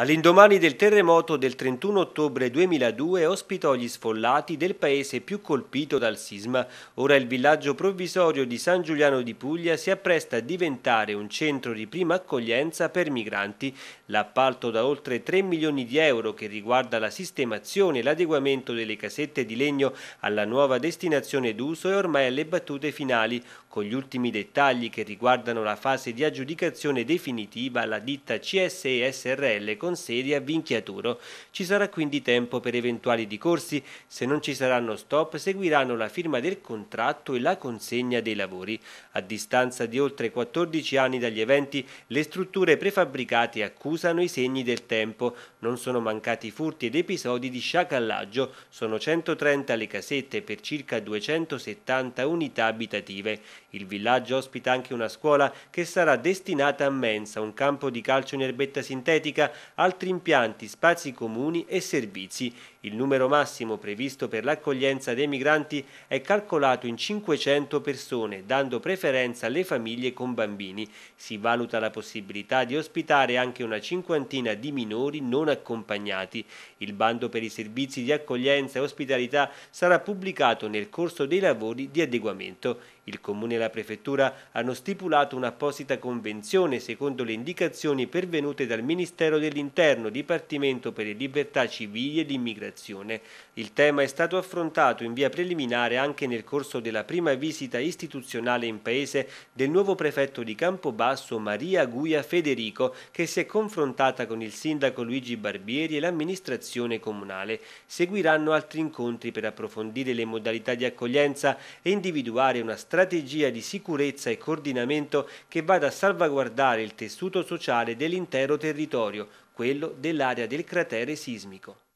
All'indomani del terremoto del 31 ottobre 2002 ospitò gli sfollati del paese più colpito dal sisma. Ora il villaggio provvisorio di San Giuliano di Puglia si appresta a diventare un centro di prima accoglienza per migranti. L'appalto da oltre 3 milioni di euro che riguarda la sistemazione e l'adeguamento delle casette di legno alla nuova destinazione d'uso è ormai alle battute finali, con gli ultimi dettagli che riguardano la fase di aggiudicazione definitiva la ditta CSE SRL con sede a Vinchiaturo. Ci sarà quindi tempo per eventuali ricorsi. Se non ci saranno stop, seguiranno la firma del contratto e la consegna dei lavori. A distanza di oltre 14 anni dagli eventi, le strutture prefabbricate accusano i segni del tempo. Non sono mancati furti ed episodi di sciacallaggio. Sono 130 le casette per circa 270 unità abitative. Il villaggio ospita anche una scuola che sarà destinata a mensa, un campo di calcio in erbetta sintetica, altri impianti, spazi comuni e servizi. Il numero massimo previsto per l'accoglienza dei migranti è calcolato in 500 persone, dando preferenza alle famiglie con bambini. Si valuta la possibilità di ospitare anche una cinquantina di minori non accompagnati. Il bando per i servizi di accoglienza e ospitalità sarà pubblicato nel corso dei lavori di adeguamento. Il Comune e la Prefettura hanno stipulato un'apposita convenzione secondo le indicazioni pervenute dal Ministero dell'Interno, Dipartimento per le Libertà Civili e l'Immigrazione. Il tema è stato affrontato in via preliminare anche nel corso della prima visita istituzionale in paese del nuovo prefetto di Campobasso Maria Guia Federico che si è confrontata con il sindaco Luigi Barbieri e l'amministrazione comunale. Seguiranno altri incontri per approfondire le modalità di accoglienza e individuare una strada strategia di sicurezza e coordinamento che vada a salvaguardare il tessuto sociale dell'intero territorio, quello dell'area del cratere sismico.